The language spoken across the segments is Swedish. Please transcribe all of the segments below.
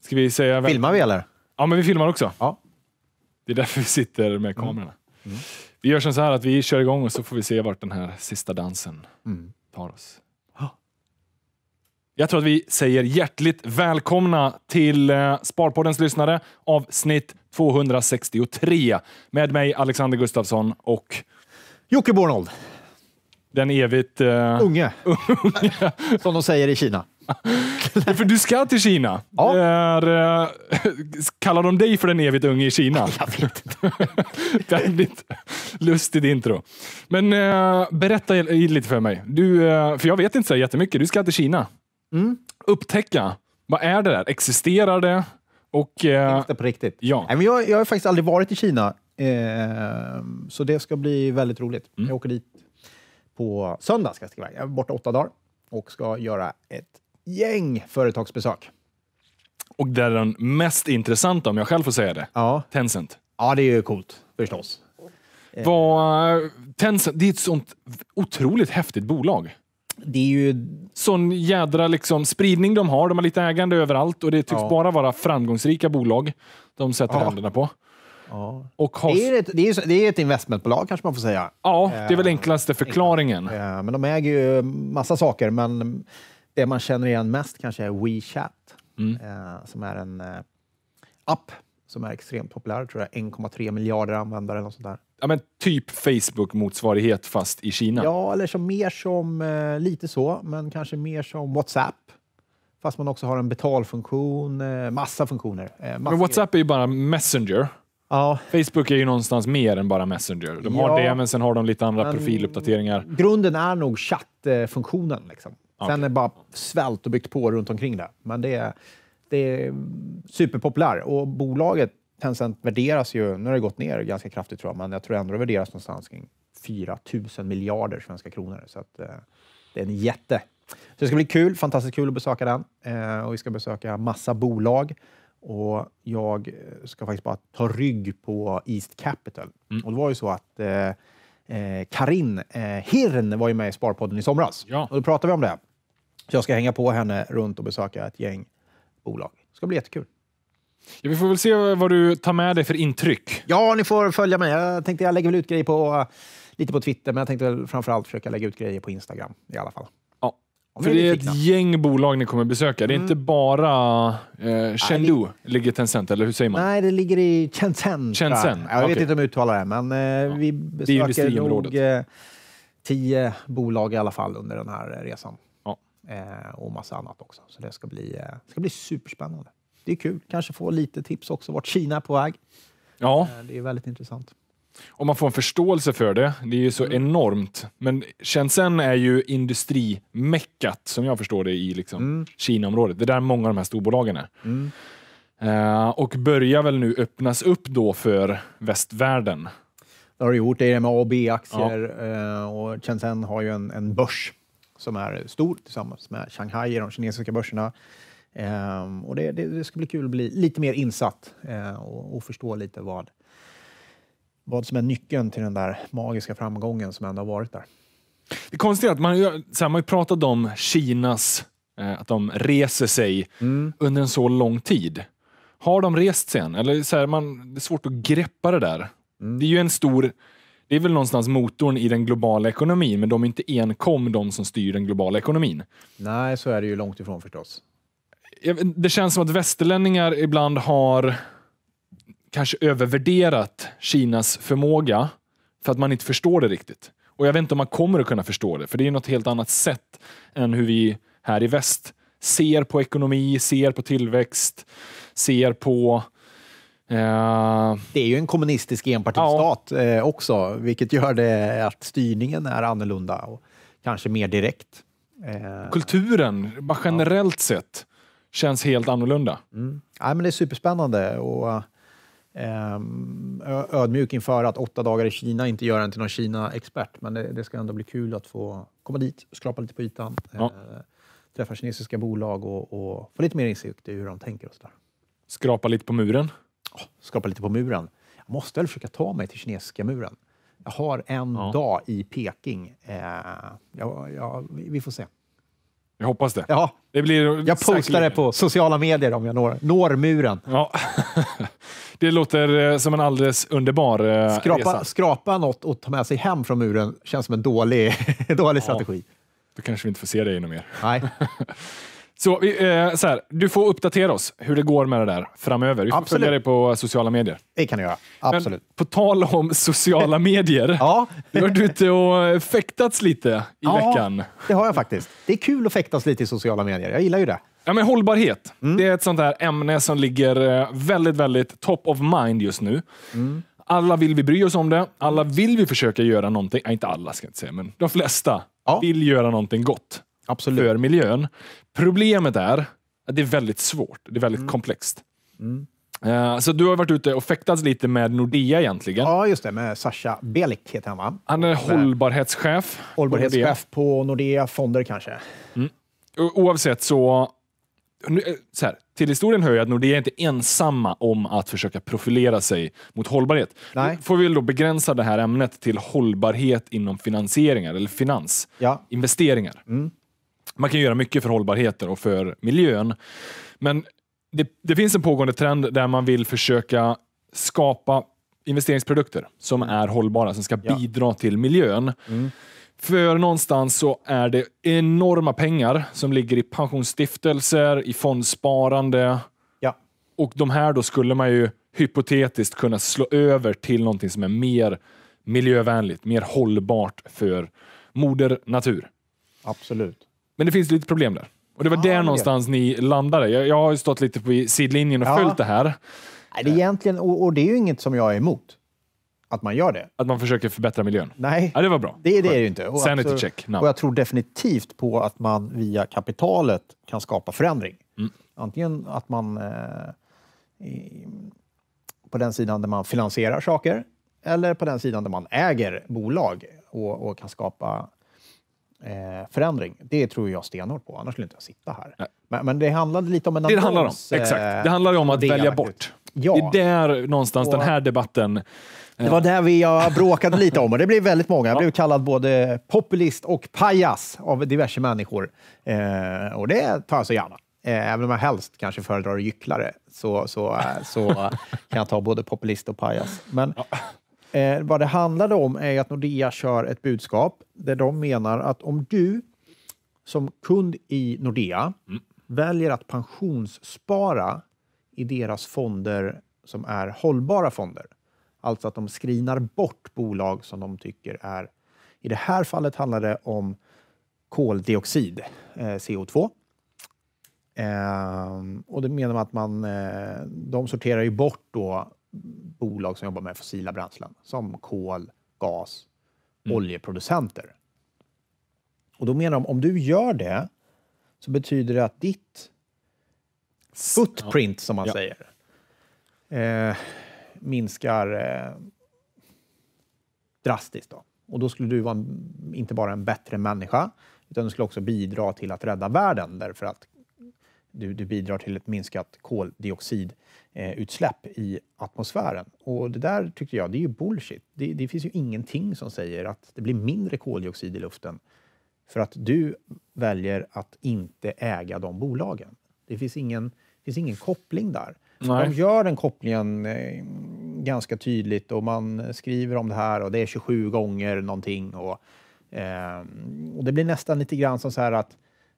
Ska vi säga... Vem? Filmar vi eller? Ja, men vi filmar också. Ja. Det är därför vi sitter med mm. kamerorna. Mm. Vi gör som så här att vi kör igång och så får vi se vart den här sista dansen mm. tar oss. Jag tror att vi säger hjärtligt välkomna till eh, Sparpoddens lyssnare avsnitt 263 med mig Alexander Gustafsson och Jocke Bornold. Den evigt... Uh, unge. unge. Som de säger i Kina. för du ska till Kina. Ja. Där, eh, kallar de dig för den evigt unge i Kina? Jag vet inte. Väldigt lustigt intro. Men eh, berätta lite för mig. Du, eh, för jag vet inte så jättemycket. Du ska till Kina. Mm. Upptäcka. Vad är det där? Existerar det? Och, Finns det på riktigt? Ja. Nej, men jag, jag har faktiskt aldrig varit i Kina, så det ska bli väldigt roligt. Mm. Jag åker dit på söndag. Ska jag, jag är borta åtta dagar och ska göra ett gäng företagsbesök. Och där den mest intressanta, om jag själv får säga det, ja. Tencent. Ja, det är ju coolt förstås. Eh. Var, eh, Tencent, det är ett sånt otroligt häftigt bolag. Det är ju... Sån jädra liksom, spridning de har. De har lite ägande överallt och det tycks ja. bara vara framgångsrika bolag de sätter ja. händerna på. Ja. Och har... det, är ett, det, är, det är ett investmentbolag kanske man får säga. Ja, det är eh, väl enklaste förklaringen. Ja, men de äger ju massa saker, men det man känner igen mest kanske är WeChat, mm. eh, som är en eh, app som är extremt populär. tror jag 1,3 miljarder användare eller sånt där. Ja, men typ Facebook-motsvarighet fast i Kina? Ja, eller som, mer som eh, lite så, men kanske mer som WhatsApp. Fast man också har en betalfunktion, eh, massa funktioner. Eh, massa men WhatsApp är ju bara Messenger. Ja. Facebook är ju någonstans mer än bara Messenger. De har ja, det, men sen har de lite andra profiluppdateringar. Grunden är nog chattfunktionen. Eh, liksom. Okay. Sen är det bara svält och byggt på runt omkring det. Men det är, det är superpopulär. Och bolaget Tencent värderas ju, nu har det gått ner ganska kraftigt tror jag, men jag tror ändå det värderas någonstans kring 4 000 miljarder svenska kronor. Så att, eh, det är en jätte. Så det ska bli kul, fantastiskt kul att besöka den. Eh, och vi ska besöka massa bolag. Och jag eh, ska faktiskt bara ta rygg på East Capital. Mm. Och det var ju så att eh, eh, Karin eh, Hirn var ju med i Sparpodden i somras. Ja. Och då pratade vi om det. Så jag ska hänga på henne runt och besöka ett gäng bolag. Det ska bli jättekul. Ja, vi får väl se vad du tar med dig för intryck. Ja, ni får följa mig. Jag tänkte jag lägger väl ut grejer på, lite på Twitter, men jag tänkte väl framförallt försöka lägga ut grejer på Instagram i alla fall. Ja. Om för det är ett gäng bolag ni kommer besöka. Det är mm. inte bara eh, Chengdu Nej, det... ligger Tencent, eller hur säger man? Nej, det ligger i Shenzhen. Shenzhen. Jag, jag okay. vet inte om jag uttalar det, men eh, ja. vi besöker nog eh, tio bolag i alla fall under den här eh, resan eh, och massa annat också. Så det ska bli, eh, ska bli superspännande. Det är kul. Kanske få lite tips också vart Kina är på väg. Ja. Eh, det är väldigt intressant. Och man får en förståelse för det. Det är ju så mm. enormt. Men Shenzhen är ju industrimeckat, som jag förstår det, i liksom mm. Kinaområdet. Det är där många av de här storbolagen är. Mm. Uh, och börjar väl nu öppnas upp då för västvärlden. Det har det gjort. Det är med A och B-aktier ja. uh, och Shenzhen har ju en, en börs som är stor tillsammans med Shanghai och de kinesiska börserna. Um, och det, det, det, ska bli kul att bli lite mer insatt uh, och, och, förstå lite vad, vad som är nyckeln till den där magiska framgången som ändå har varit där. Det konstiga är att man, ju, så här, man har pratat om Kinas, uh, att de reser sig mm. under en så lång tid. Har de rest sig än? Eller så här, man, det är svårt att greppa det där. Mm. Det är ju en stor det är väl någonstans motorn i den globala ekonomin, men de är inte enkom de som styr den globala ekonomin. Nej, så är det ju långt ifrån förstås. Det känns som att västerlänningar ibland har kanske övervärderat Kinas förmåga för att man inte förstår det riktigt. Och jag vet inte om man kommer att kunna förstå det, för det är något helt annat sätt än hur vi här i väst ser på ekonomi, ser på tillväxt, ser på Eh, det är ju en kommunistisk enpartistat ja. Eh, också, vilket gör det att styrningen är annorlunda och kanske mer direkt. Eh, Kulturen, bara generellt ja. sett, känns helt annorlunda. Mm. Ja, men det är superspännande och ehm, ödmjuk inför att åtta dagar i Kina inte gör en till någon Kina-expert. Men det, ska ändå bli kul att få komma dit, skrapa lite på ytan, ja. träffa kinesiska bolag och, och få lite mer insikt i hur de tänker och sådär. Skrapa lite på muren? oh, skapa lite på muren. Jag måste väl försöka ta mig till kinesiska muren. Jag har en ja. dag i Peking. Eh, ja, ja, vi får se. Jag hoppas det. Ja. det blir jag postar det på sociala medier om jag når, når muren. Ja. det låter eh, som en alldeles underbar eh, skrapa, resa. Skrapa något och ta med sig hem från muren känns som en dålig, dålig ja. strategi. Då kanske vi inte får se dig ännu mer. Nej. Så, eh, så här, du får uppdatera oss hur det går med det där framöver. Vi får Absolut. följa dig på sociala medier. Det kan jag göra. Absolut. Men på tal om sociala medier. ja. Du har varit ute och fäktats lite i ja, veckan. det har jag faktiskt. Det är kul att fäktas lite i sociala medier. Jag gillar ju det. Ja, men hållbarhet, mm. det är ett sånt där ämne som ligger eh, väldigt, väldigt top of mind just nu. Mm. Alla vill vi bry oss om det. Alla vill vi försöka göra någonting. Nej, inte alla ska jag inte säga, men de flesta ja. vill göra någonting gott. Absolut. för miljön. Problemet är att det är väldigt svårt. Det är väldigt mm. komplext. Mm. Eh, så du har varit ute och fäktats lite med Nordea egentligen. Ja, just det. Med Sasha Belik heter han, va? Han är hållbarhetschef. Hållbarhetschef på Nordea, på Nordea Fonder kanske. Mm. Oavsett så eh, så här, till historien hör jag att Nordea är inte ensamma om att försöka profilera sig mot hållbarhet. Nej. Får vi då begränsa det här ämnet till hållbarhet inom finansieringar eller finans, ja. investeringar. Mm. Man kan göra mycket för hållbarheten och för miljön. Men det, det finns en pågående trend där man vill försöka skapa investeringsprodukter som är hållbara, som ska ja. bidra till miljön. Mm. För någonstans så är det enorma pengar som ligger i pensionsstiftelser, i fondsparande. Ja. Och de här då skulle man ju hypotetiskt kunna slå över till någonting som är mer miljövänligt, mer hållbart för moder natur. Absolut. Men det finns lite problem där. Och det var ah, där någonstans ni landade. Jag, jag har ju stått lite på sidlinjen och ja. följt det här. Nej, det är egentligen, och, och det är ju inget som jag är emot att man gör det. Att man försöker förbättra miljön? Nej, ja, det var bra. Det, är det ju inte. Och Sanity absolut, check. No. Och jag tror definitivt på att man via kapitalet kan skapa förändring. Mm. Antingen att man eh, i, på den sidan där man finansierar saker eller på den sidan där man äger bolag och, och kan skapa eh, förändring. Det tror jag stenhårt på, annars skulle inte jag sitta här. Men, men, det handlade lite om en annons. Det handlar om, eh, exakt. Det handlar om att välja bort. Ja. Det är där någonstans och, den här debatten det eh, var där vi bråkade lite om och det blev väldigt många. Jag blev kallad både populist och pajas av diverse människor. Eh, och det tar jag så gärna. Eh, även om jag helst kanske föredrar gycklare så, så, så kan jag ta både populist och pajas. Men, Eh, vad det handlade om är att Nordea kör ett budskap där de menar att om du som kund i Nordea mm. väljer att pensionsspara i deras fonder som är hållbara fonder, alltså att de screenar bort bolag som de tycker är... I det här fallet handlar det om koldioxid, eh, CO2. Eh, och det menar man att man, eh, de sorterar ju bort då bolag som jobbar med fossila bränslen som kol, gas, mm. oljeproducenter. Och då menar de, om du gör det så betyder det att ditt footprint, ja. som man ja. säger, eh, minskar eh, drastiskt. Då. Och då skulle du vara en, inte bara en bättre människa, utan du skulle också bidra till att rädda världen därför att du, du bidrar till ett minskat koldioxid Eh, utsläpp i atmosfären. Och det där tyckte jag, det är ju bullshit. Det, det, finns ju ingenting som säger att det blir mindre koldioxid i luften för att du väljer att inte äga de bolagen. Det finns ingen, finns ingen koppling där. Nej. De gör den kopplingen eh, ganska tydligt och man skriver om det här och det är 27 gånger någonting. Och, eh, och det blir nästan lite grann som så här att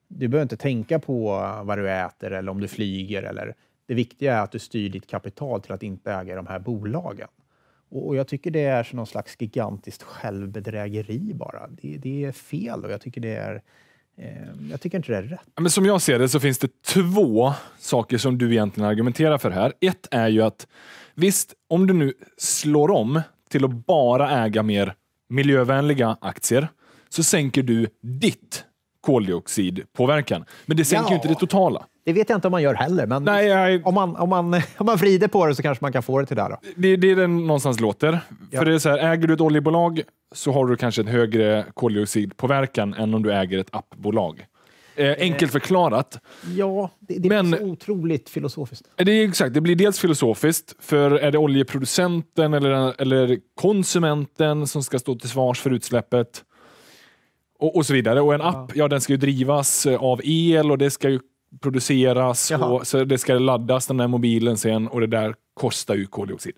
du behöver inte tänka på vad du äter eller om du flyger eller det viktiga är att du styr ditt kapital till att inte äga de här bolagen. Och, Jag tycker det är som någon slags gigantiskt självbedrägeri bara. Det, det är fel och jag tycker det är eh, jag tycker inte det är rätt. Men som jag ser det så finns det två saker som du egentligen argumenterar för här. Ett är ju att visst, om du nu slår om till att bara äga mer miljövänliga aktier så sänker du ditt koldioxidpåverkan. Men det sänker ja. ju inte det totala. Det vet jag inte om man gör heller, men Nej, jag... om, man, om, man, om man vrider på det så kanske man kan få det till det. Då. Det, det är det någonstans låter. Ja. För det är så här, äger du ett oljebolag så har du kanske en högre koldioxidpåverkan än om du äger ett appbolag. Eh, eh. enkelt förklarat. Ja, det, det men, är så otroligt filosofiskt. Eh, det är exakt. Det blir dels filosofiskt, för är det oljeproducenten eller, eller konsumenten som ska stå till svars för utsläppet? och, och så vidare. Och en app, ja den ska ju drivas eh, av el och det ska ju produceras Jaha. och så det ska laddas den där mobilen sen och det där kostar ju koldioxid.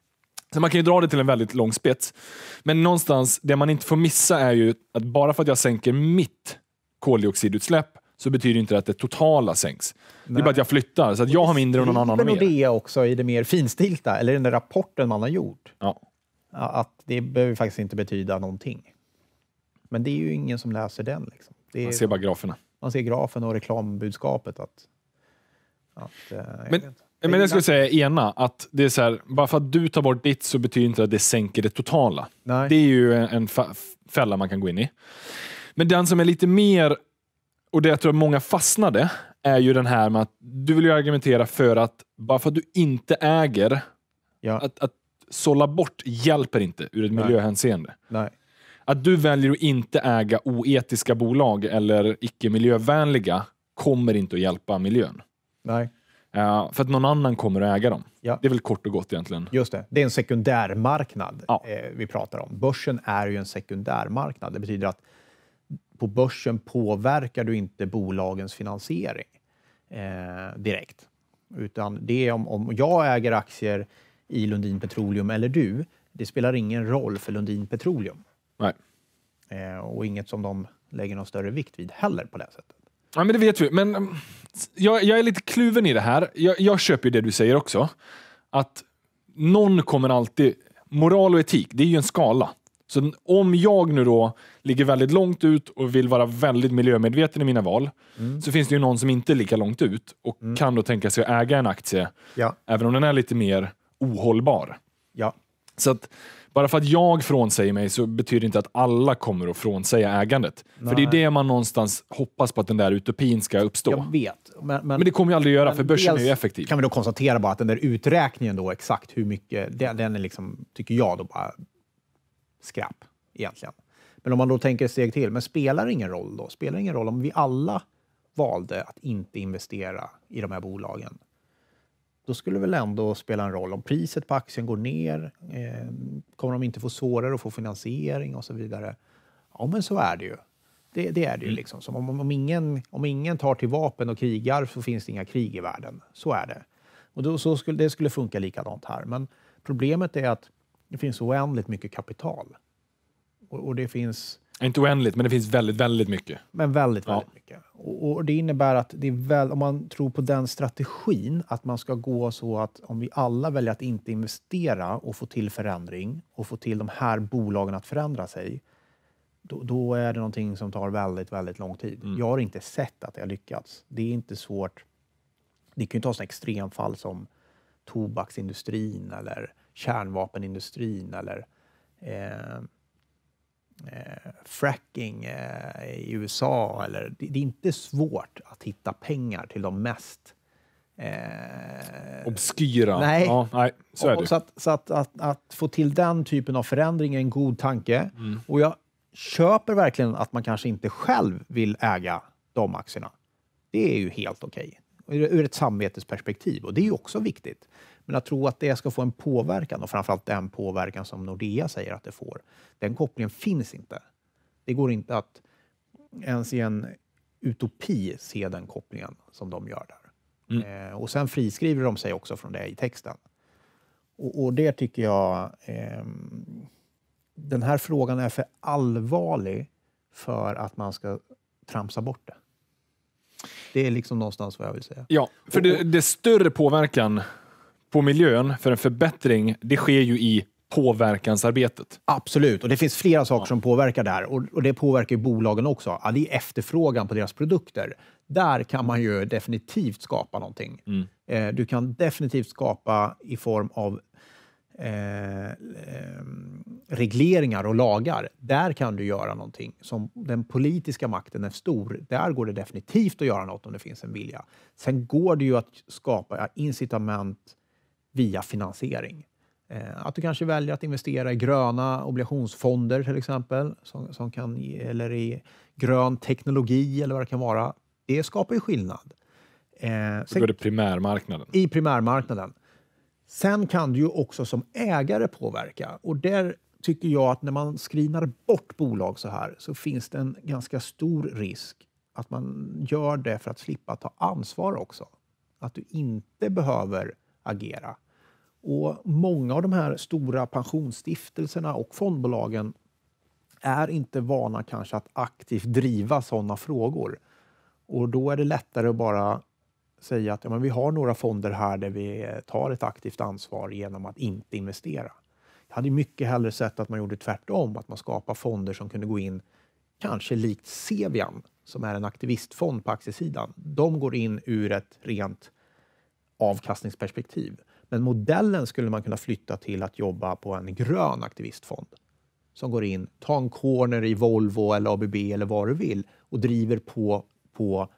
så man kan ju dra det till en väldigt lång spets. Men någonstans, det man inte får missa är ju att bara för att jag sänker mitt koldioxidutsläpp så betyder inte det att det totala sänks. Nej. Det är bara att jag flyttar, så att jag har mindre och någon annan har mer. också i det mer finstilta, eller den där rapporten man har gjort. Ja. Att det behöver faktiskt inte betyda någonting. Men det är ju ingen som läser den. Liksom. Är, man ser bara graferna. Man ser grafen och reklambudskapet. Att, att, eh, men, men jag skulle säga, ena, att det är så här, bara för att du tar bort ditt så betyder inte att det sänker det totala. Nej. Det är ju en fälla man kan gå in i. Men den som är lite mer, och det jag tror många fastnade, är ju den här med att du vill ju argumentera för att bara för att du inte äger, ja. att, att sålla bort hjälper inte ur ett Nej. miljöhänseende. Nej. Att du väljer att inte äga oetiska bolag eller icke miljövänliga kommer inte att hjälpa miljön. Nej. Uh, för att någon annan kommer att äga dem. Ja. Det är väl kort och gott egentligen. Just det. Det är en sekundärmarknad ja. eh, vi pratar om. Börsen är ju en sekundärmarknad. Det betyder att på börsen påverkar du inte bolagens finansiering eh, direkt. Utan det är om, om jag äger aktier i Lundin Petroleum eller du, det spelar ingen roll för Lundin Petroleum. Nej. Eh, och inget som de lägger någon större vikt vid heller på det sättet. Ja, men det vet vi. Men mm, jag, jag är lite kluven i det här. Jag, jag köper ju det du säger också. Att någon kommer alltid... Moral och etik, det är ju en skala. Så om jag nu då ligger väldigt långt ut och vill vara väldigt miljömedveten i mina val, mm. så finns det ju någon som inte är lika långt ut och mm. kan då tänka sig att äga en aktie, ja. även om den är lite mer ohållbar. Ja. Så att bara för att jag frånsäger mig så betyder det inte att alla kommer att frånsäga ägandet. Nej. För det är det man någonstans hoppas på att den där utopin ska uppstå. Jag vet. Men, men, men det kommer ju aldrig att göra, för börsen är ju effektiv. kan vi då konstatera bara att den där uträkningen då, exakt hur mycket, den, är liksom, tycker jag då bara skräp egentligen. Men om man då tänker ett steg till, men spelar det ingen roll då? Spelar det ingen roll om vi alla valde att inte investera i de här bolagen? då skulle det väl ändå spela en roll om priset på aktien går ner. Eh, kommer de inte få svårare att få finansiering och så vidare? Ja, men så är det ju. Det, det är det ju. Mm. Liksom. Som om, om, ingen, om ingen tar till vapen och krigar så finns det inga krig i världen. Så är det. Och då, så skulle, det skulle funka likadant här. Men problemet är att det finns oändligt mycket kapital. Och, och det finns... Inte oändligt, men det finns väldigt, väldigt mycket. Men väldigt, väldigt ja. mycket. Och, Det innebär att det är väl, om man tror på den strategin, att man ska gå så att om vi alla väljer att inte investera och få till förändring och få till de här bolagen att förändra sig, då, då är det någonting som tar väldigt, väldigt lång tid. Mm. Jag har inte sett att det har lyckats. Det är inte svårt. Det kan ju ta sådana extremfall som tobaksindustrin eller kärnvapenindustrin eller eh, eh, fracking eh, i USA. Eller, det, det, är inte svårt att hitta pengar till de mest Eh, Obskyra. Nej. Ja, nej, så är det. Så, att, så att, att, att, få till den typen av förändring är en god tanke. Mm. Och jag köper verkligen att man kanske inte själv vill äga de aktierna. Det är ju helt okej, okay. ur ett samvetesperspektiv. Och det är ju också viktigt. Men att tro att det ska få en påverkan, och framförallt den påverkan som Nordea säger att det får, den kopplingen finns inte. Det går inte att ens i en utopi se den kopplingen som de gör där. Mm. Eh, och sen friskriver de sig också från det i texten. Och, och det tycker jag... Eh, den här frågan är för allvarlig för att man ska tramsa bort det. Det är liksom någonstans vad jag vill säga. Ja, för det, det större påverkan på miljön för en förbättring, det sker ju i påverkansarbetet. Absolut, och det finns flera saker ja. som påverkar där och, och det påverkar bolagen också. Ja, det är efterfrågan på deras produkter. Där kan man ju definitivt skapa någonting. Mm. Eh, du kan definitivt skapa i form av eh, eh, regleringar och lagar. Där kan du göra någonting. Som den politiska makten är stor, där går det definitivt att göra något om det finns en vilja. Sen går det ju att skapa incitament via finansiering. Eh, att du kanske väljer att investera i gröna obligationsfonder till exempel, som, som kan, eller i grön teknologi eller vad det kan vara. Det skapar ju skillnad. Eh, sen, går det primärmarknaden. I primärmarknaden. Sen kan du ju också som ägare påverka. Och där tycker jag att när man screenar bort bolag så här så finns det en ganska stor risk att man gör det för att slippa ta ansvar också. Att du inte behöver agera. Och Många av de här stora pensionsstiftelserna och fondbolagen är inte vana kanske att aktivt driva sådana frågor. Och Då är det lättare att bara säga att ja, men vi har några fonder här där vi tar ett aktivt ansvar genom att inte investera. Jag hade mycket hellre sett att man gjorde tvärtom, att man skapar fonder som kunde gå in, kanske likt Cevian, som är en aktivistfond på aktiesidan. De går in ur ett rent avkastningsperspektiv. Men modellen skulle man kunna flytta till att jobba på en grön aktivistfond som går in, tar en corner i Volvo eller ABB eller vad du vill och driver på på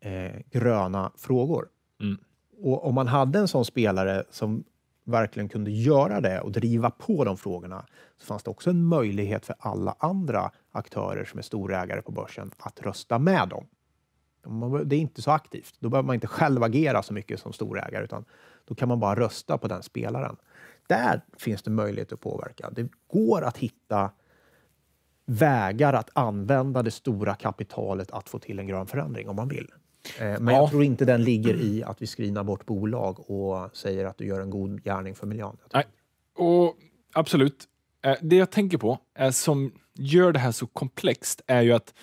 eh, gröna frågor. Mm. Och Om man hade en sån spelare som verkligen kunde göra det och driva på de frågorna så fanns det också en möjlighet för alla andra aktörer som är storägare på börsen att rösta med dem. Det är inte så aktivt. Då behöver man inte själv agera så mycket som storägare utan då kan man bara rösta på den spelaren. Där finns det möjlighet att påverka. Det går att hitta vägar att använda det stora kapitalet att få till en grön förändring om man vill. Eh, men jag tror inte den ligger i att vi screenar bort bolag och säger att du gör en god gärning för miljön. Nej, och absolut. Eh, det jag tänker på, eh, som gör det här så komplext, är ju att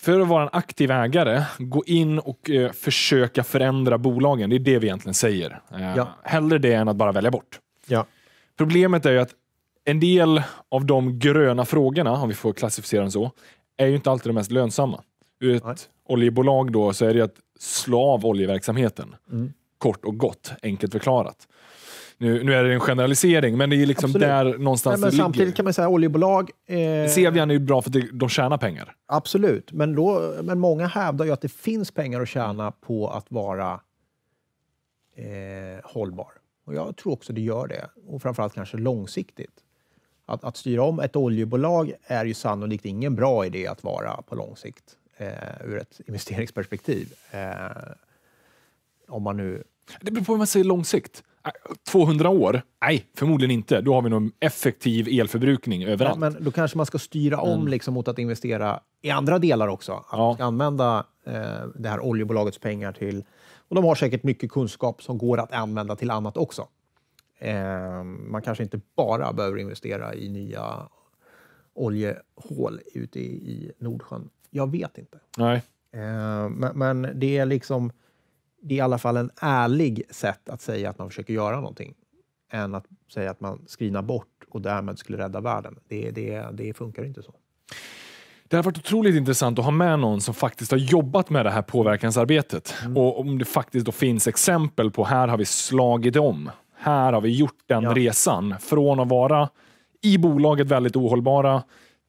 för att vara en aktiv ägare, gå in och eh, försöka förändra bolagen. Det är det vi egentligen säger. Eh, ja. Hellre det än att bara välja bort. Ja. Problemet är ju att en del av de gröna frågorna, om vi får klassificera den så, är ju inte alltid de mest lönsamma. Ur ett Nej. oljebolag då så är det ju att slå av oljeverksamheten. Mm. Kort och gott, enkelt förklarat. Nu, nu är det en generalisering, men det är liksom Absolut. där någonstans Nej, men det Samtidigt kan man säga oljebolag... Eh... Cevian är ju bra för att de tjänar pengar. Absolut, men, då, men många hävdar ju att det finns pengar att tjäna på att vara eh, hållbar. Och jag tror också det gör det, och framförallt kanske långsiktigt. Att, att styra om ett oljebolag är ju sannolikt ingen bra idé att vara på lång sikt eh, ur ett investeringsperspektiv. Eh, om man nu... Det beror på hur man ser lång sikt. 200 år? Nej, förmodligen inte. Då har vi någon effektiv elförbrukning överallt. Ja, men då kanske man ska styra om mm. liksom mot att investera i andra delar också. Att ja. använda eh, det här oljebolagets pengar till... Och de har säkert mycket kunskap som går att använda till annat också. Eh, man kanske inte bara behöver investera i nya oljehål ute i, i Nordsjön. Jag vet inte. Nej. Eh, men, men det är liksom det är i alla fall en ärlig sätt att säga att man försöker göra någonting än att säga att man skrinar bort och därmed skulle rädda världen. Det, det, det funkar inte så. Det har varit otroligt intressant att ha med någon som faktiskt har jobbat med det här påverkansarbetet. Mm. Och om det faktiskt då finns exempel på här har vi slagit om. Här har vi gjort den ja. resan. Från att vara i bolaget väldigt ohållbara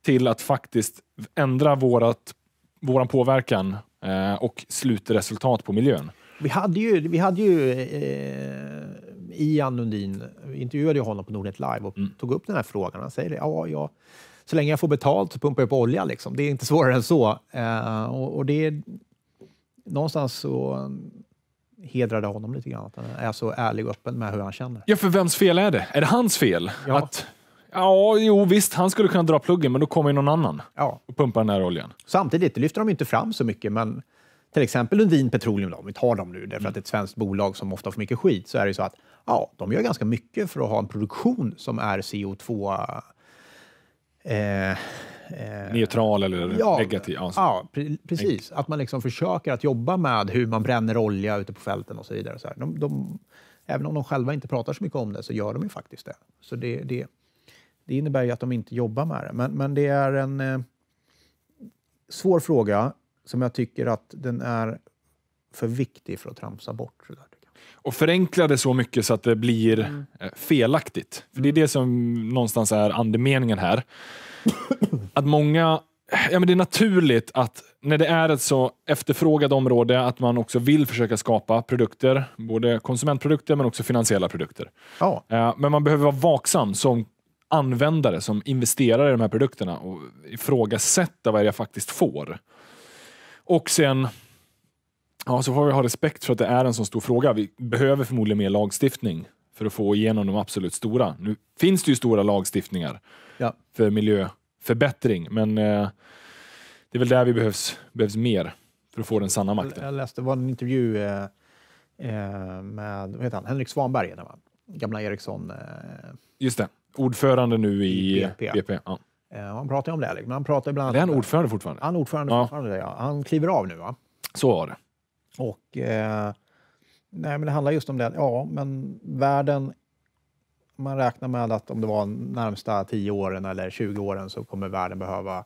till att faktiskt ändra vår påverkan eh, och slutresultat på miljön. Vi hade ju, vi hade ju eh, Ian Lundin, vi intervjuade ju honom på Nordnet Live och mm. tog upp den här frågan. Han säger det, ja, jag, så länge jag får betalt så pumpar jag på olja. Liksom. Det är inte svårare än så. Eh, och, och, det är, någonstans så hedrade honom lite grann, att han är så ärlig och öppen med hur han känner. Ja, för vems fel är det? Är det hans fel? Ja. Att Ja, jo visst, han skulle kunna dra pluggen, men då kommer ju någon annan ja. och pumpar den här oljan. Samtidigt lyfter de inte fram så mycket, men till exempel Lundin Petroleum, då, om vi tar dem nu, därför att mm. det är ett svenskt bolag som ofta får mycket skit, så är det så att ja, de gör ganska mycket för att ha en produktion som är CO2 eh, eh, Neutral eller ja, negativ? Ja, ja precis. Att man liksom försöker att jobba med hur man bränner olja ute på fälten och så vidare. Så de, de, även om de själva inte pratar så mycket om det så gör de ju faktiskt det. Så det, det, det innebär ju att de inte jobbar med det. Men, men det är en eh, svår fråga som jag tycker att den är för viktig för att tramsa bort. Och förenkla det så mycket så att det blir mm. Eh, felaktigt. För Det är mm. det som någonstans är andemeningen här. Att många ja, men det är naturligt att när det är ett så efterfrågat område att man också vill försöka skapa produkter, både konsumentprodukter men också finansiella produkter. Ja. Eh, men man behöver vara vaksam som användare, som investerare i de här produkterna och ifrågasätta vad jag faktiskt får. Och sen ja, så får vi ha respekt för att det är en så stor fråga. Vi behöver förmodligen mer lagstiftning för att få igenom de absolut stora. Nu finns det ju stora lagstiftningar ja. för miljöförbättring, men eh, det är väl där vi behövs, behövs mer för att få den sanna makten. Jag läste, var en intervju eh, eh, med vad heter han? Henrik Svanberg, gamla Ericsson. Eh, Just det, ordförande nu i BP. BP ja han eh, pratar ju om det. men han pratar bland Är han ordförande fortfarande? Han är ordförande ja. fortfarande, ja. Han kliver av nu, va? Så var det. Och... Eh, nej, men det handlar just om det. Ja, men världen... Man räknar med att om det var närmsta 10 åren eller 20 åren så kommer världen behöva...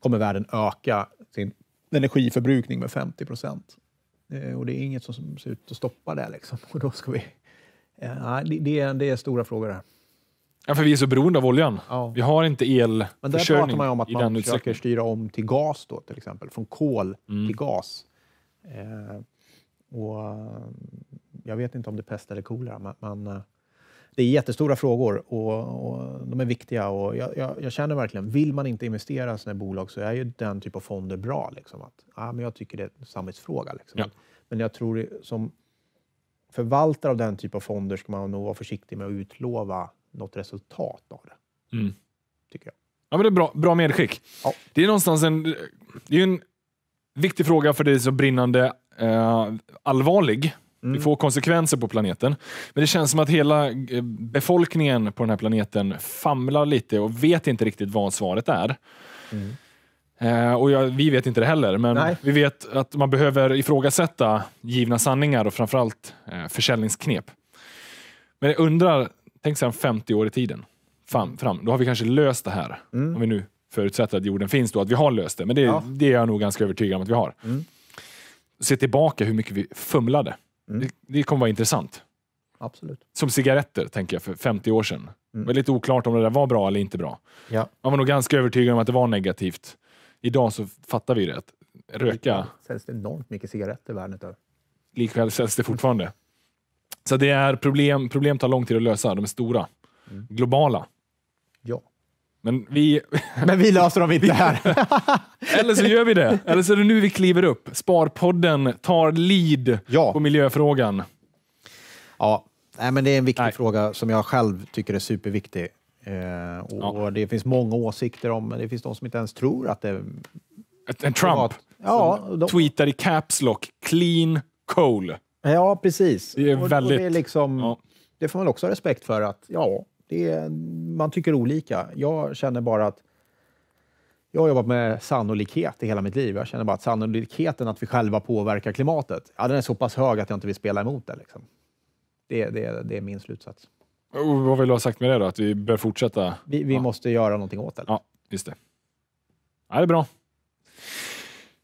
Kommer världen öka sin energiförbrukning med 50 procent. Eh, och det är inget som ser ut att stoppa det liksom. Och då ska vi... Eh, det, det, är, det är stora frågor här. Ja, för vi är så beroende av oljan. Ja. Vi har inte elförsörjning i den utsträckningen. där pratar man om att man försöker styra om till gas då, till exempel. Från kol mm. till gas. Eh, och eh, jag vet inte om det är pest eller kolera. Man, eh, det är jättestora frågor och, och de är viktiga. Och jag, jag, jag, känner verkligen, vill man inte investera i sådana här bolag så är ju den typen av fonder bra. Liksom. Att, ja, men jag tycker det är en samhällsfråga. Liksom. Ja. Men jag tror som förvaltare av den typen av fonder ska man nog vara försiktig med att utlova något resultat av det. Mm. Tycker jag. Ja, men det är bra, bra medskick. Ja. Det är någonstans en, det är en viktig fråga för dig så brinnande eh, allvarlig. Mm. Det får konsekvenser på planeten. Men det känns som att hela eh, befolkningen på den här planeten famlar lite och vet inte riktigt vad svaret är. Mm. Eh, och jag, vi vet inte det heller, men Nej. vi vet att man behöver ifrågasätta givna sanningar och framförallt eh, försäljningsknep. Men jag undrar, Tänk sen 50 år i tiden. Fram, mm. fram. Då har vi kanske löst det här. Mm. Om vi nu förutsätter att jorden finns då, att vi har löst det. Men det, ja. det är jag nog ganska övertygad om att vi har. Mm. Se tillbaka hur mycket vi fumlade. Mm. Det, det kommer vara intressant. Absolut. Som cigaretter, tänker jag, för 50 år sedan. Mm. Det var lite oklart om det där var bra eller inte bra. Ja. Man var nog ganska övertygad om att det var negativt. Idag så fattar vi det. Röka... Likväl säljs det enormt mycket cigaretter världen över. Likväl säljs det fortfarande. Så det är problem, problem tar lång tid att lösa, de är stora. Mm. Globala. Ja. Men vi... Men vi löser dem inte här. Eller så gör vi det. Eller så är det nu vi kliver upp. Sparpodden tar lead ja. på miljöfrågan. Ja, Nej, men det är en viktig Nej. fråga som jag själv tycker är superviktig. Eh, och ja. Det finns många åsikter om, det finns de som inte ens tror att det är... En Trump ja, de... tweetar i Caps Lock, clean coal. Ja, precis. Det är väldigt... det, är liksom, ja. det får man också ha respekt för att ja, det är, man tycker olika. Jag känner bara att jag har jobbat med sannolikhet i hela mitt liv. Jag känner bara att sannolikheten att vi själva påverkar klimatet, ja, den är så pass hög att jag inte vill spela emot den. Liksom. Det, det, det är min slutsats. Och vad vill du ha sagt med det då? Att vi bör fortsätta? Vi, vi ja. måste göra någonting åt det. Ja, just det. Ja, det är bra.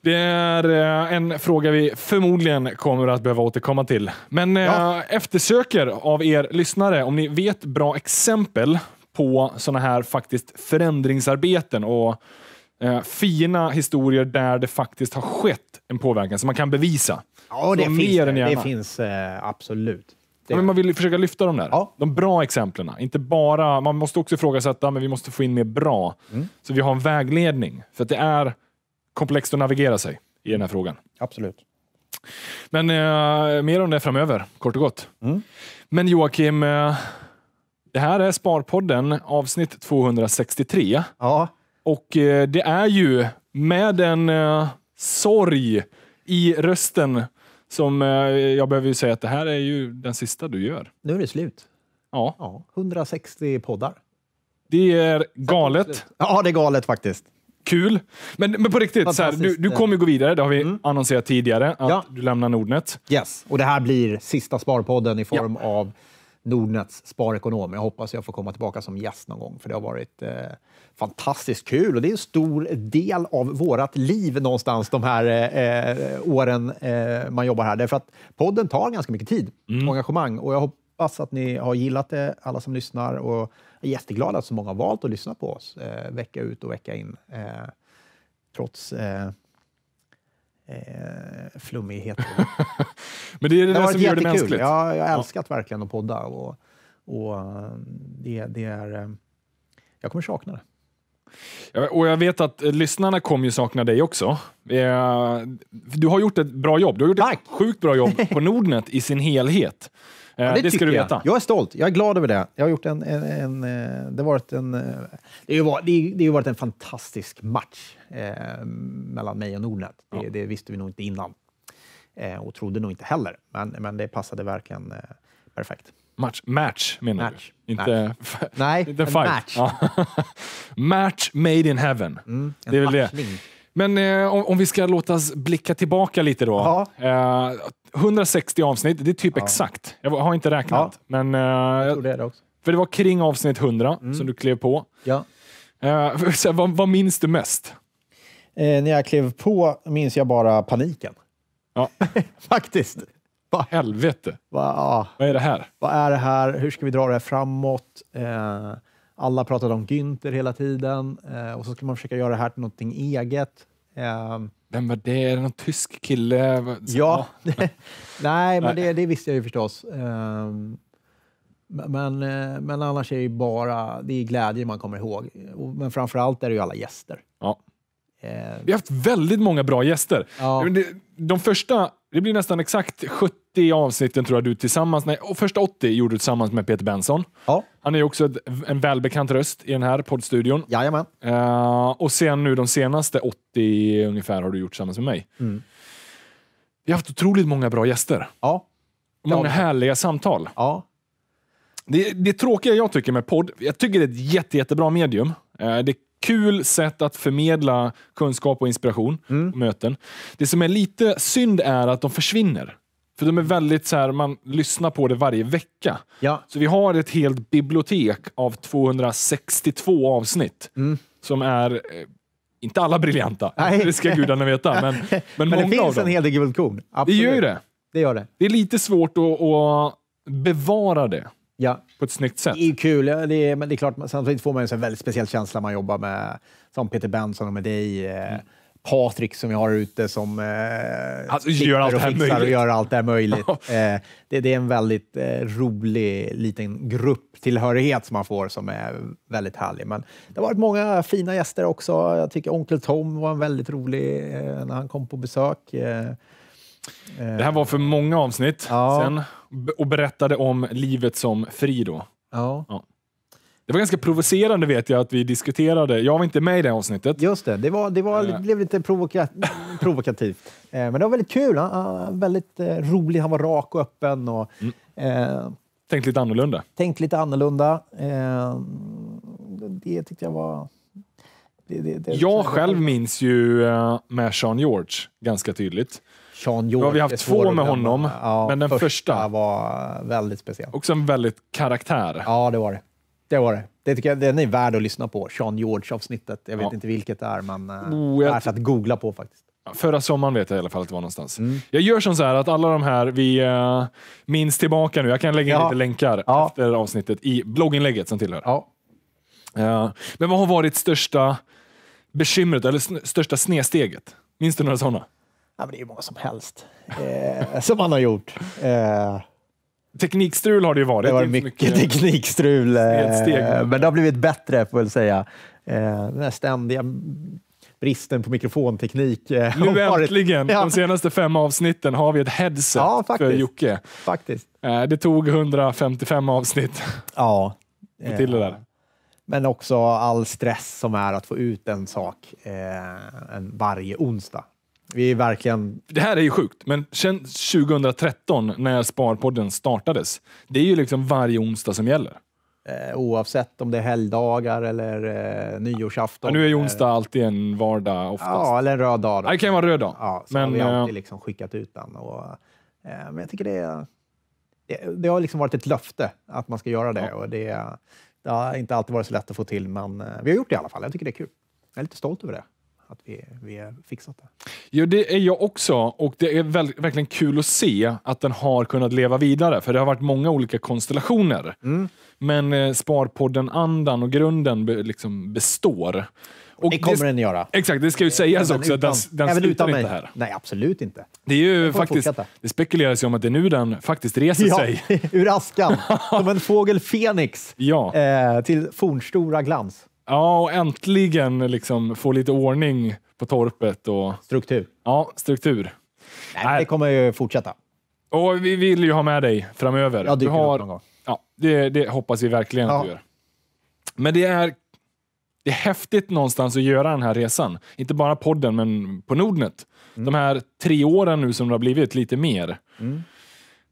Det är eh, en fråga vi förmodligen kommer att behöva återkomma till. Men eh, ja. eftersöker av er lyssnare om ni vet bra exempel på sådana här faktiskt förändringsarbeten och eh, fina historier där det faktiskt har skett en påverkan som man kan bevisa. Ja, det, Så finns, det. det finns absolut. Det. Men man vill försöka lyfta de där. Ja. De bra exemplen. Inte bara, man måste också ifrågasätta, men vi måste få in mer bra. Mm. Så vi har en vägledning. För det är komplext att navigera sig i den här frågan. Absolut. Men eh, mer om det framöver, kort och gott. Mm. Men Joakim, eh, det här är Sparpodden avsnitt 263. Ja. Och eh, det är ju med en eh, sorg i rösten som eh, jag behöver ju säga att det här är ju den sista du gör. Nu är det slut. Ja. ja 160 poddar. Det är galet. Ja, det är galet faktiskt kul. Men, men på riktigt, så här, du, du kommer gå vidare. Det har vi mm. annonserat tidigare, att ja. du lämnar Nordnet. Yes, och det här blir sista Sparpodden i form ja. av Nordnets sparekonom. Jag hoppas jag får komma tillbaka som gäst någon gång, för det har varit eh, fantastiskt kul. Och det är en stor del av vårt liv någonstans de här eh, eh, åren eh, man jobbar här. Därför att podden tar ganska mycket tid mm. och engagemang. Och jag hoppas att ni har gillat det, alla som lyssnar, och är jätteglada att så många har valt att lyssna på oss eh, vecka ut och vecka in, eh, trots eh, eh flummigheter. Men det är det, det som gör det mänskligt. Jag, jag har älskat ja. verkligen att podda och, och eh, det, det är... Eh, jag kommer sakna det. Och jag vet att eh, lyssnarna kommer ju sakna dig också. Du har gjort ett bra jobb. Du har gjort Tack. ett sjukt bra jobb på Nordnet i sin helhet. Ja, det, det ska du veta. Jag. jag är stolt. Jag är glad över det. Jag har gjort en... en, en det, eh, varit en det, har varit, eh, det har varit en fantastisk match eh, mellan mig och Nordnet. Det, ja. det, visste vi nog inte innan eh, och trodde nog inte heller, men, men det passade verkligen eh, perfekt. Match, match menar match. du? Inte, Nej, en fight. match. match made in heaven. Mm, det är väl matchling. det. Men eh, om, om, vi ska låta oss blicka tillbaka lite då. Eh, 160 avsnitt, det är typ ja. exakt. Jag har inte räknat. Ja. Men, eh, jag det det För det var kring avsnitt 100 mm. som du klev på. Ja. Eh, så vad, vad minns du mest? Eh, när jag klev på minns jag bara paniken. Ja. Faktiskt. Va? Helvete. Va? Vad är det här? Vad är det här? Hur ska vi dra det här framåt? Eh, alla pratade om Günther hela tiden eh, och så skulle man försöka göra det här till någonting eget. Eh, Vem var det? Är det någon tysk kille? Så, ja, nej, men det, det, visste jag ju förstås. Ehm, eh, men, men annars är det bara det är glädje man kommer ihåg. Men framför allt är det ju alla gäster. Ja. Ehm. Vi har haft väldigt många bra gäster. Ja. De första, det blir nästan exakt 70 70 avsnitten tror jag du tillsammans, nej, första 80 gjorde du tillsammans med Peter Benson. Ja. Han är också ett, en välbekant röst i den här poddstudion. Jajamän. Uh, och sen nu de senaste 80 ungefär har du gjort tillsammans med mig. Mm. Vi har haft otroligt många bra gäster. Ja. Många härliga samtal. Ja. Det, det tråkiga jag tycker med podd, jag tycker det är ett jätte, jättebra medium. Uh, det kul sätt att förmedla kunskap och inspiration. Mm. Och möten. Det som är lite synd är att de försvinner. För de är väldigt så här, man lyssnar på det varje vecka. Ja. Så vi har ett helt bibliotek av 262 avsnitt mm. som är eh, inte alla briljanta, Nej. det ska gudarna veta. Men, men, men många det finns av dem. en hel del guldkorn. Absolut. Det gör ju det. Det, gör det. det är lite svårt att, att bevara det ja. på ett snyggt sätt. Det är kul, ja, det är, men det är klart, samtidigt får man en väldigt speciell känsla när man jobbar med som Peter Benson och med dig. Eh, mm. Patrik som jag har ute som eh, alltså, gör allt och fixar möjligt. och gör allt det här möjligt. eh, det, det, är en väldigt eh, rolig liten grupptillhörighet som man får som är väldigt härlig. Men det har varit många fina gäster också. Jag tycker Onkel Tom var en väldigt rolig eh, när han kom på besök. Eh, eh, det här var för många avsnitt ja. sen och berättade om livet som fri då. Ja. ja. Det var ganska provocerande vet jag att vi diskuterade. Jag var inte med i det avsnittet. Just det, det, var, det, var, eh. det blev lite provoka provokativt. Eh, men det var väldigt kul. Han, var väldigt eh, rolig, han var rak och öppen. Och, mm. eh, tänkt lite annorlunda. Tänkt lite annorlunda. Eh, det tyckte jag var... Det, det, det, jag själv minns ju med Sean George ganska tydligt. Sean George. har vi haft två med honom, ja, men den första, första, var väldigt speciell. Också en väldigt karaktär. Ja, det var det det var det. Det tycker jag, den är värd att lyssna på. Sean George-avsnittet. Jag vet ja. inte vilket det är, men eh, oh, jag... värt att googla på faktiskt. Förra sommaren vet jag i alla fall att det var någonstans. Mm. Jag gör som så här att alla de här vi uh, minns tillbaka nu. Jag kan lägga in ja. lite länkar ja. efter avsnittet i blogginlägget som tillhör. Ja. Uh, men vad har varit största bekymret eller största snesteget? Minns du några sådana? Ja, men det är ju många som helst eh, som man har gjort. Eh, Teknikstrul har det ju varit. Det var mycket, mycket teknikstrul, eh, men det har blivit bättre får jag väl säga. Eh, den här ständiga bristen på mikrofonteknik. Eh, nu äntligen, ja. de senaste fem avsnitten har vi ett headset ja, för Jocke. Faktiskt. det tog 155 avsnitt. Ja. till det där. Men också all stress som är att få ut en sak varje onsdag. Vi är verkligen... Det här är ju sjukt, men sen 2013 när Sparpodden startades, det är ju liksom varje onsdag som gäller. Eh, oavsett om det är helgdagar eller eh, nyårsafton. Ja, nu är ju onsdag eh, alltid en vardag oftast. Ja, eller en röd dag. Då. Det kan vara en röd dag. Ja, så men, har vi eh, alltid liksom skickat ut den. Och, eh, men jag tycker det, är, det, det har liksom varit ett löfte att man ska göra det. Ja. Och det, det har inte alltid varit så lätt att få till, men eh, vi har gjort det i alla fall. Jag tycker det är kul. Jag är lite stolt över det att vi, vi har fixat det. Ja, det är jag också och det är väl, verkligen kul att se att den har kunnat leva vidare för det har varit många olika konstellationer. Mm. Men eh, Sparpodden-andan och grunden be, liksom består. Och det kommer det, den göra. Exakt, det ska ju eh, sägas även också. Utan, den, den även slutar utan inte här. Nej, absolut inte. Det är ju faktiskt, det spekuleras ju om att det är nu den faktiskt reser ja, sig. ur askan, som en fågel Fenix ja. eh, till fornstora glans. Ja, och äntligen liksom få lite ordning på torpet. Och, struktur. Ja, struktur. Nej, Nej. Det kommer ju fortsätta. Och vi vill ju ha med dig framöver. Jag dyker du har, upp någon gång. Ja, det, det hoppas vi verkligen ja. att du gör. Men det är, det är häftigt någonstans att göra den här resan. Inte bara podden, men på Nordnet. Mm. De här tre åren nu som det har blivit, lite mer. Mm.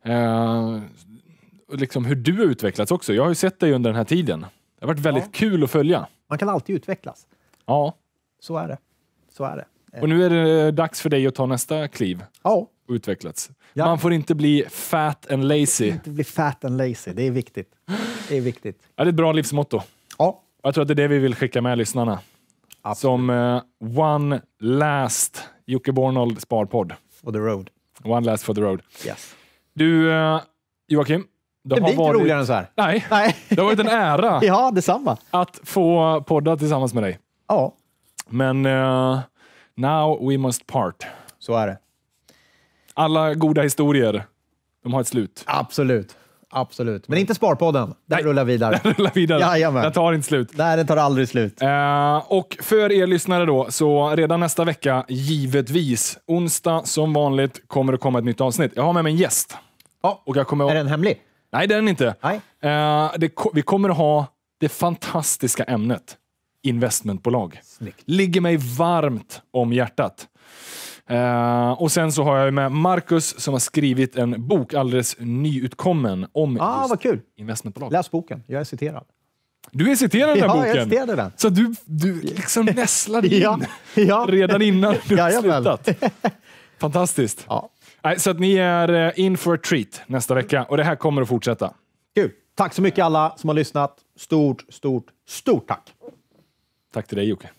Uh, liksom hur du har utvecklats också. Jag har ju sett dig under den här tiden. Det har varit väldigt ja. kul att följa. Man kan alltid utvecklas. Ja. Så är det. Så är det. Och nu är det dags för dig att ta nästa kliv. Ja. Och utvecklats. Ja. Man får inte bli fat and lazy. Man får Inte bli fat and lazy, det är viktigt. Det är viktigt. Ja, det är ett bra livsmotto. Ja. Jag tror att det är det vi vill skicka med lyssnarna. Absolut. Som uh, one last Jocke Bornold sparpodd. For the road. One last for the road. Yes. Du, uh, Joakim. Det, det blir inte roligare än så här. Nej. Nej. Det har varit en ära ja, detsamma. att få podda tillsammans med dig. Ja. Men uh, now we must part. Så är det. Alla goda historier, de har ett slut. Absolut. Absolut. Men inte Sparpodden. Där Nej. rullar vidare. Den rullar vidare. Jajamän. Den tar inte slut. Nej, den tar aldrig slut. Uh, och för er lyssnare då, så redan nästa vecka, givetvis, onsdag som vanligt, kommer det komma ett nytt avsnitt. Jag har med mig en gäst. Ja. Och jag kommer... Är den hemlig? Nej, det är den inte. Nej. Eh, det, vi kommer att ha det fantastiska ämnet investmentbolag. Snyggt. Ligger mig varmt om hjärtat. Eh, och sen så har jag med Marcus som har skrivit en bok alldeles nyutkommen om ah, just vad kul. investmentbolag. Läs boken, jag är citerad. Du är citerad i den här ja, boken. Jag den. Så du, du liksom nässlade in ja, ja. redan innan du slutat. Fantastiskt. Ja. Så att ni är eh, in for a treat nästa vecka och det här kommer att fortsätta. Kul. Tack så mycket alla som har lyssnat. Stort, stort, stort tack. Tack till dig Jocke.